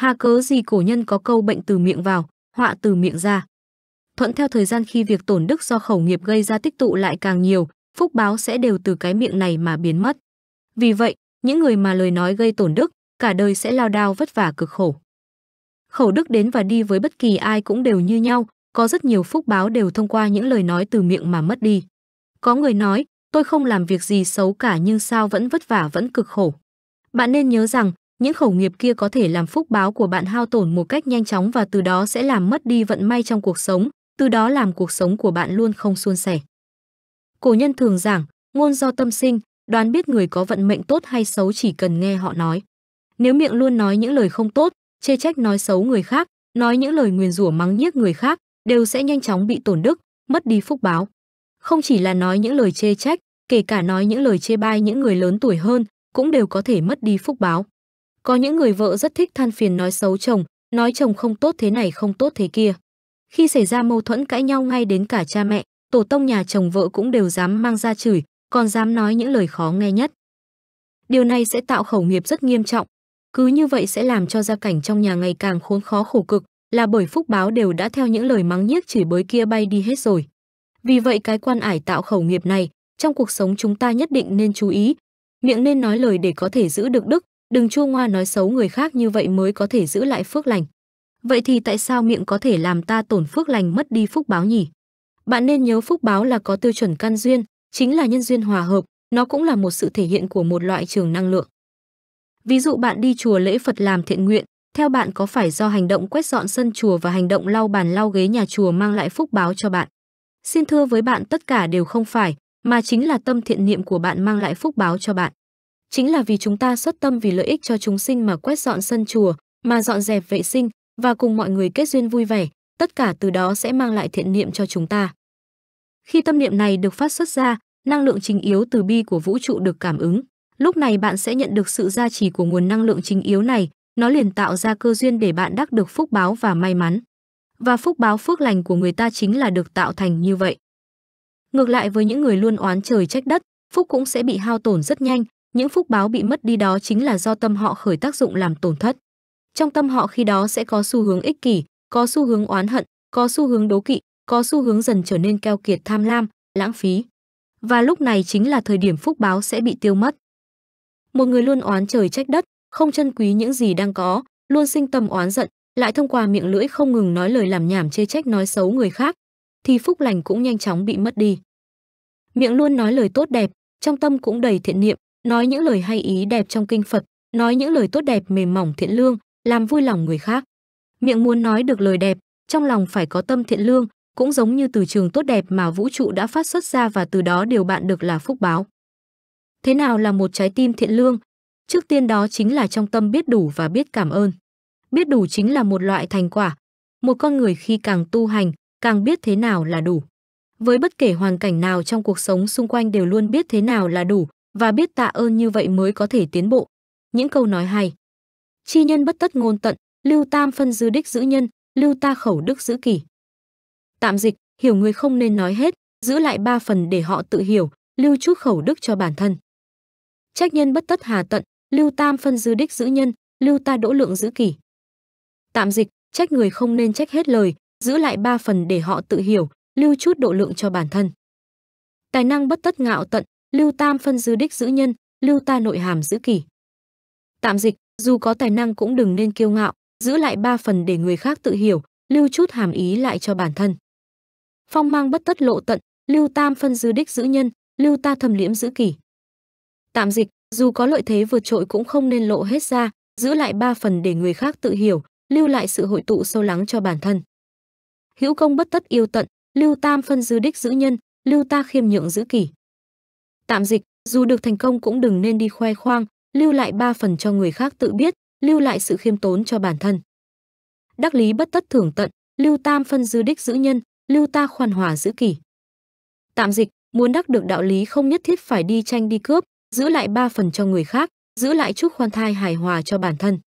Hà cớ gì cổ nhân có câu bệnh từ miệng vào, họa từ miệng ra. Thuận theo thời gian khi việc tổn đức do khẩu nghiệp gây ra tích tụ lại càng nhiều, phúc báo sẽ đều từ cái miệng này mà biến mất. Vì vậy, những người mà lời nói gây tổn đức, cả đời sẽ lao đao vất vả cực khổ. Khẩu đức đến và đi với bất kỳ ai cũng đều như nhau, có rất nhiều phúc báo đều thông qua những lời nói từ miệng mà mất đi. Có người nói, tôi không làm việc gì xấu cả nhưng sao vẫn vất vả vẫn cực khổ. Bạn nên nhớ rằng, những khẩu nghiệp kia có thể làm phúc báo của bạn hao tổn một cách nhanh chóng và từ đó sẽ làm mất đi vận may trong cuộc sống, từ đó làm cuộc sống của bạn luôn không suôn sẻ. Cổ nhân thường giảng, ngôn do tâm sinh, đoán biết người có vận mệnh tốt hay xấu chỉ cần nghe họ nói. Nếu miệng luôn nói những lời không tốt, chê trách nói xấu người khác, nói những lời nguyền rủa mắng nhiếc người khác, đều sẽ nhanh chóng bị tổn đức, mất đi phúc báo. Không chỉ là nói những lời chê trách, kể cả nói những lời chê bai những người lớn tuổi hơn, cũng đều có thể mất đi phúc báo. Có những người vợ rất thích than phiền nói xấu chồng, nói chồng không tốt thế này không tốt thế kia. Khi xảy ra mâu thuẫn cãi nhau ngay đến cả cha mẹ, tổ tông nhà chồng vợ cũng đều dám mang ra chửi, còn dám nói những lời khó nghe nhất. Điều này sẽ tạo khẩu nghiệp rất nghiêm trọng, cứ như vậy sẽ làm cho gia cảnh trong nhà ngày càng khốn khó khổ cực, là bởi phúc báo đều đã theo những lời mắng nhiếc chửi bới kia bay đi hết rồi. Vì vậy cái quan ải tạo khẩu nghiệp này, trong cuộc sống chúng ta nhất định nên chú ý, miệng nên nói lời để có thể giữ được đức, đừng chua ngoa nói xấu người khác như vậy mới có thể giữ lại phước lành. Vậy thì tại sao miệng có thể làm ta tổn phước lành mất đi phúc báo nhỉ? Bạn nên nhớ phúc báo là có tiêu chuẩn căn duyên, chính là nhân duyên hòa hợp, nó cũng là một sự thể hiện của một loại trường năng lượng. Ví dụ bạn đi chùa lễ Phật làm thiện nguyện, theo bạn có phải do hành động quét dọn sân chùa và hành động lau bàn lau ghế nhà chùa mang lại phúc báo cho bạn? Xin thưa với bạn tất cả đều không phải, mà chính là tâm thiện niệm của bạn mang lại phúc báo cho bạn chính là vì chúng ta xuất tâm vì lợi ích cho chúng sinh mà quét dọn sân chùa, mà dọn dẹp vệ sinh và cùng mọi người kết duyên vui vẻ, tất cả từ đó sẽ mang lại thiện niệm cho chúng ta. Khi tâm niệm này được phát xuất ra, năng lượng chính yếu từ bi của vũ trụ được cảm ứng. Lúc này bạn sẽ nhận được sự gia trì của nguồn năng lượng chính yếu này, nó liền tạo ra cơ duyên để bạn đắc được phúc báo và may mắn. Và phúc báo phước lành của người ta chính là được tạo thành như vậy. Ngược lại với những người luôn oán trời trách đất, phúc cũng sẽ bị hao tổn rất nhanh, những phúc báo bị mất đi đó chính là do tâm họ khởi tác dụng làm tổn thất trong tâm họ khi đó sẽ có xu hướng ích kỷ có xu hướng oán hận có xu hướng đố kỵ có xu hướng dần trở nên keo kiệt tham lam lãng phí và lúc này chính là thời điểm phúc báo sẽ bị tiêu mất một người luôn oán trời trách đất không trân quý những gì đang có luôn sinh tâm oán giận lại thông qua miệng lưỡi không ngừng nói lời làm nhảm chê trách nói xấu người khác thì phúc lành cũng nhanh chóng bị mất đi miệng luôn nói lời tốt đẹp trong tâm cũng đầy thiện niệm nói những lời hay ý đẹp trong kinh Phật, nói những lời tốt đẹp mềm mỏng thiện lương, làm vui lòng người khác. Miệng muốn nói được lời đẹp, trong lòng phải có tâm thiện lương, cũng giống như từ trường tốt đẹp mà vũ trụ đã phát xuất ra và từ đó điều bạn được là phúc báo. Thế nào là một trái tim thiện lương? Trước tiên đó chính là trong tâm biết đủ và biết cảm ơn. Biết đủ chính là một loại thành quả. Một con người khi càng tu hành, càng biết thế nào là đủ. Với bất kể hoàn cảnh nào trong cuộc sống xung quanh đều luôn biết thế nào là đủ, và biết tạ ơn như vậy mới có thể tiến bộ. Những câu nói hay. Chi nhân bất tất ngôn tận, lưu tam phân dư đích giữ nhân, lưu ta khẩu đức giữ kỷ. Tạm dịch, hiểu người không nên nói hết, giữ lại ba phần để họ tự hiểu, lưu chút khẩu đức cho bản thân. Trách nhân bất tất hà tận, lưu tam phân dư đích giữ nhân, lưu ta đỗ lượng giữ kỷ. Tạm dịch, trách người không nên trách hết lời, giữ lại ba phần để họ tự hiểu, lưu chút độ lượng cho bản thân. Tài năng bất tất ngạo tận, Lưu Tam phân dư đích giữ nhân, Lưu Ta nội hàm giữ kỷ. Tạm dịch, dù có tài năng cũng đừng nên kiêu ngạo, giữ lại ba phần để người khác tự hiểu, lưu chút hàm ý lại cho bản thân. Phong mang bất tất lộ tận, Lưu Tam phân dư đích giữ nhân, Lưu Ta thâm liễm giữ kỷ. Tạm dịch, dù có lợi thế vượt trội cũng không nên lộ hết ra, giữ lại ba phần để người khác tự hiểu, lưu lại sự hội tụ sâu lắng cho bản thân. Hữu công bất tất yêu tận, lưu tam phân dư đích giữ nhân, lưu ta khiêm nhượng giữ kỷ. Tạm dịch, dù được thành công cũng đừng nên đi khoe khoang, lưu lại ba phần cho người khác tự biết, lưu lại sự khiêm tốn cho bản thân. Đắc lý bất tất thưởng tận, lưu tam phân dư đích giữ nhân, lưu ta khoan hòa giữ kỷ. Tạm dịch, muốn đắc được đạo lý không nhất thiết phải đi tranh đi cướp, giữ lại ba phần cho người khác, giữ lại chút khoan thai hài hòa cho bản thân.